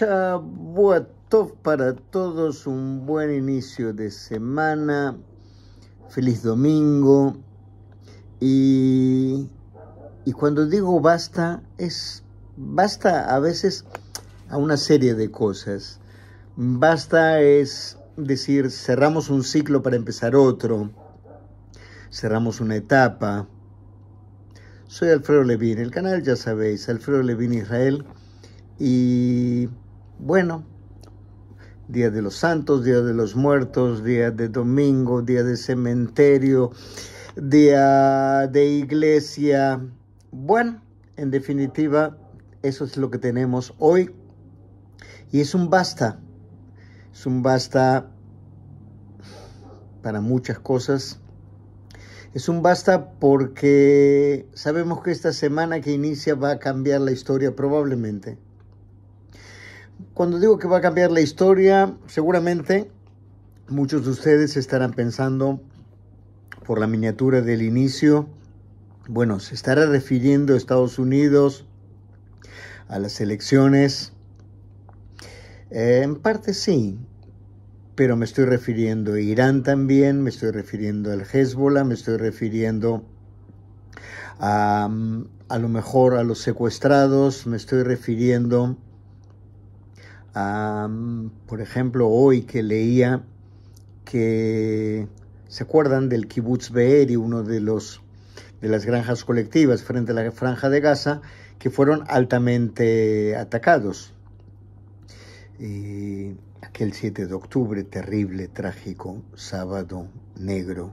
Ya para todos, un buen inicio de semana, feliz domingo. Y, y cuando digo basta, es basta a veces a una serie de cosas. Basta es decir, cerramos un ciclo para empezar otro, cerramos una etapa. Soy Alfredo Levín, el canal ya sabéis, Alfredo Levín Israel. Y bueno, Día de los Santos, Día de los Muertos, Día de Domingo, Día de Cementerio, Día de Iglesia. Bueno, en definitiva, eso es lo que tenemos hoy. Y es un basta. Es un basta para muchas cosas. Es un basta porque sabemos que esta semana que inicia va a cambiar la historia probablemente. Cuando digo que va a cambiar la historia, seguramente muchos de ustedes estarán pensando por la miniatura del inicio. Bueno, se estará refiriendo a Estados Unidos, a las elecciones. Eh, en parte sí, pero me estoy refiriendo a Irán también, me estoy refiriendo al Hezbollah, me estoy refiriendo a, mm, a lo mejor a los secuestrados, me estoy refiriendo por ejemplo, hoy que leía que se acuerdan del kibbutz Beeri, uno de los de las granjas colectivas frente a la franja de Gaza, que fueron altamente atacados. aquel 7 de octubre, terrible, trágico, sábado negro.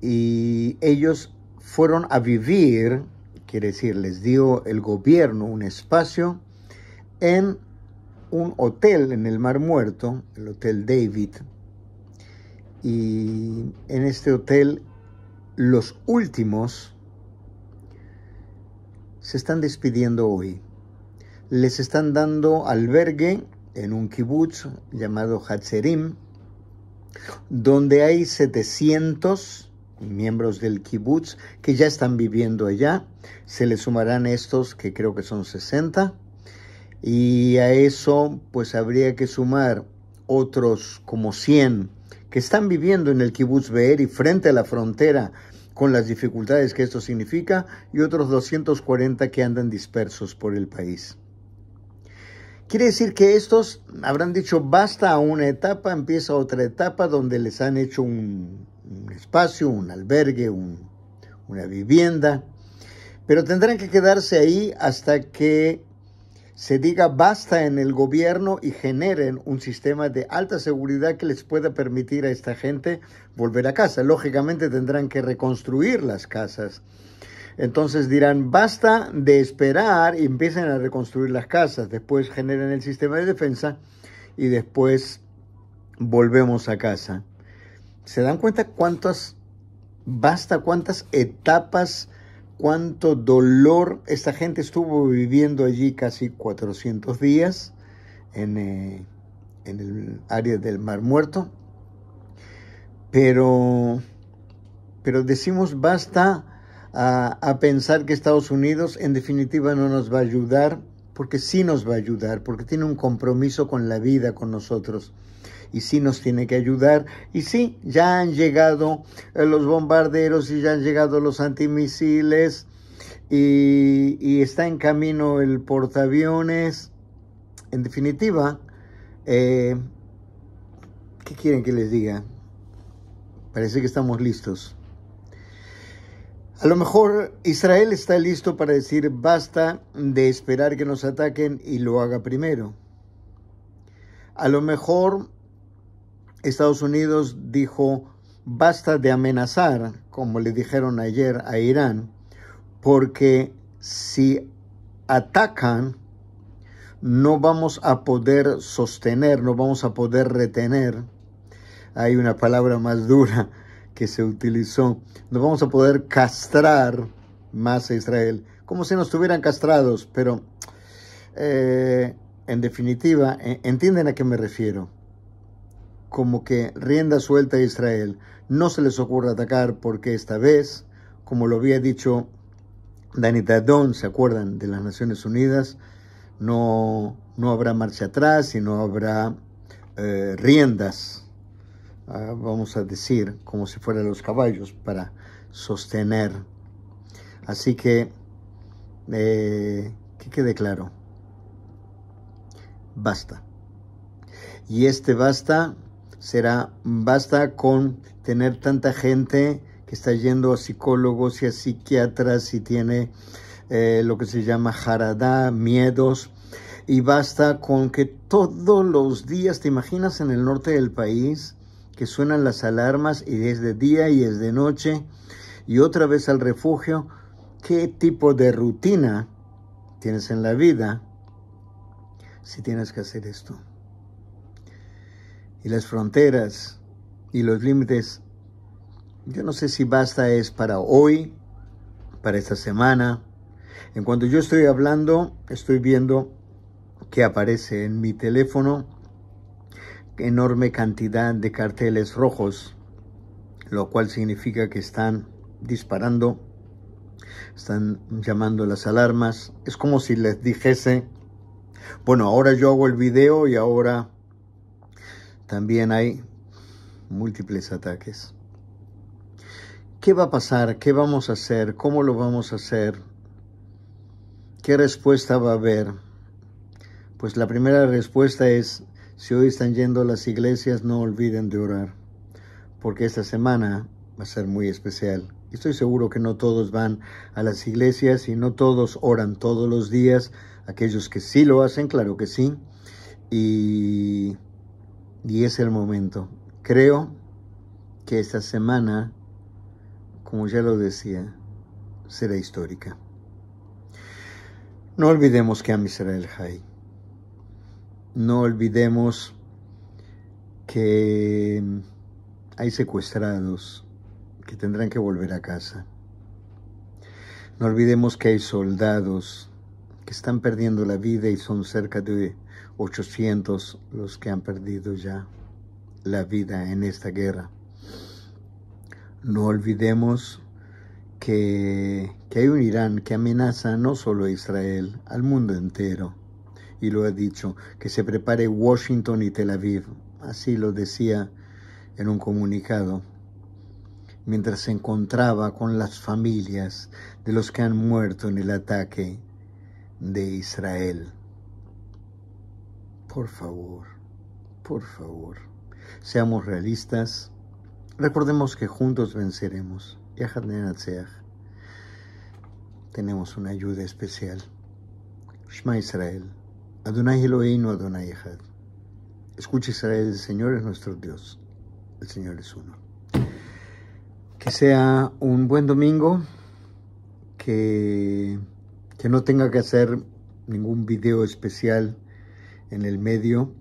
Y ellos fueron a vivir, quiere decir, les dio el gobierno un espacio en un hotel en el Mar Muerto, el Hotel David, y en este hotel los últimos se están despidiendo hoy. Les están dando albergue en un kibutz llamado Hatzerim, donde hay 700 miembros del kibutz que ya están viviendo allá. Se les sumarán estos que creo que son 60 y a eso pues habría que sumar otros como 100 que están viviendo en el Beer y frente a la frontera con las dificultades que esto significa y otros 240 que andan dispersos por el país. Quiere decir que estos habrán dicho basta a una etapa, empieza otra etapa donde les han hecho un, espacio, un albergue, una vivienda, pero tendrán que quedarse ahí hasta que se diga basta en el gobierno y generen un sistema de alta seguridad que les pueda permitir a esta gente volver a casa. Lógicamente tendrán que reconstruir las casas. Entonces dirán, basta de esperar y empiecen a reconstruir las casas. Después generen el sistema de defensa y después volvemos a casa. ¿Se dan cuenta cuántas, basta cuántas etapas cuánto dolor esta gente estuvo viviendo allí casi 400 días eh, en, el área del Mar Muerto. Pero, pero decimos basta a, a pensar que Estados Unidos en definitiva no nos va a ayudar, porque sí nos va a ayudar, porque tiene un compromiso con la vida, con nosotros y sí nos tiene que ayudar. Y sí, ya han llegado eh, los bombarderos y ya han llegado los antimisiles y, está en camino el portaaviones. En definitiva, eh, ¿qué quieren que les diga? Parece que estamos listos. A lo mejor Israel está listo para decir basta de esperar que nos ataquen y lo haga primero. A lo mejor Estados Unidos dijo, basta de amenazar, como le dijeron ayer a Irán, porque si atacan, no vamos a poder sostener, no vamos a poder retener. Hay una palabra más dura que se utilizó. No vamos a poder castrar más a Israel, como si nos tuvieran castrados, pero eh, en definitiva, e-, entienden a qué me refiero como que rienda suelta a Israel. No se les ocurre atacar porque esta vez, como lo había dicho Danita Don, ¿se acuerdan? De las Naciones Unidas, no, no habrá marcha atrás y no habrá eh, riendas, ah, vamos a decir, como si fueran los caballos para sostener. Así que, eh, que quede claro, basta. Y este basta será, basta con tener tanta gente que está yendo a psicólogos y a psiquiatras y tiene eh, lo que se llama jarada, miedos. Y basta con que todos los días, te imaginas en el norte del país, que suenan las alarmas y es de día y es de noche y otra vez al refugio, ¿qué tipo de rutina tienes en la vida si tienes que hacer esto? y las fronteras y los límites, yo no sé si basta es para hoy, para esta semana. En cuanto yo estoy hablando, estoy viendo que aparece en mi teléfono enorme cantidad de carteles rojos, lo cual significa que están disparando, están llamando las alarmas. Es como si les dijese, bueno, ahora yo hago el video y ahora también hay múltiples ataques. ¿Qué va a pasar? ¿Qué vamos a hacer? ¿Cómo lo vamos a hacer? ¿Qué respuesta va a haber? Pues la primera respuesta es, si hoy están yendo a las iglesias, no olviden de orar, porque esta semana va a ser muy especial. Estoy seguro que no todos van a las iglesias y no todos oran todos los días. Aquellos que sí lo hacen, claro que sí. Y y es el momento. Creo que esta semana, como ya lo decía, será histórica. No olvidemos que Am el Hay. No olvidemos que hay secuestrados que tendrán que volver a casa. No olvidemos que hay soldados que están perdiendo la vida y son cerca de 800 los que han perdido ya la vida en esta guerra. No olvidemos que, que hay un Irán que amenaza no solo a Israel, al mundo entero. Y lo ha dicho, que se prepare Washington y Tel Aviv. Así lo decía en un comunicado mientras se encontraba con las familias de los que han muerto en el ataque de Israel. Por favor, por favor, seamos realistas. Recordemos que juntos venceremos. Tenemos una ayuda especial. Shema Israel. Adonai Eloheinu Adonai Echad. Escucha Israel, el Señor es nuestro Dios. El Señor es uno. Que sea un buen domingo. Que, que no tenga que hacer ningún video especial en el medio,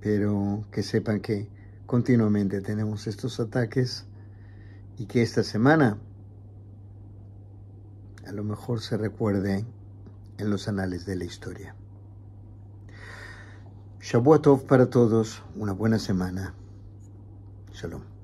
pero que sepan que continuamente tenemos estos ataques y que esta semana a lo mejor se recuerde en los anales de la historia. Shabuatov para todos, una buena semana. Shalom.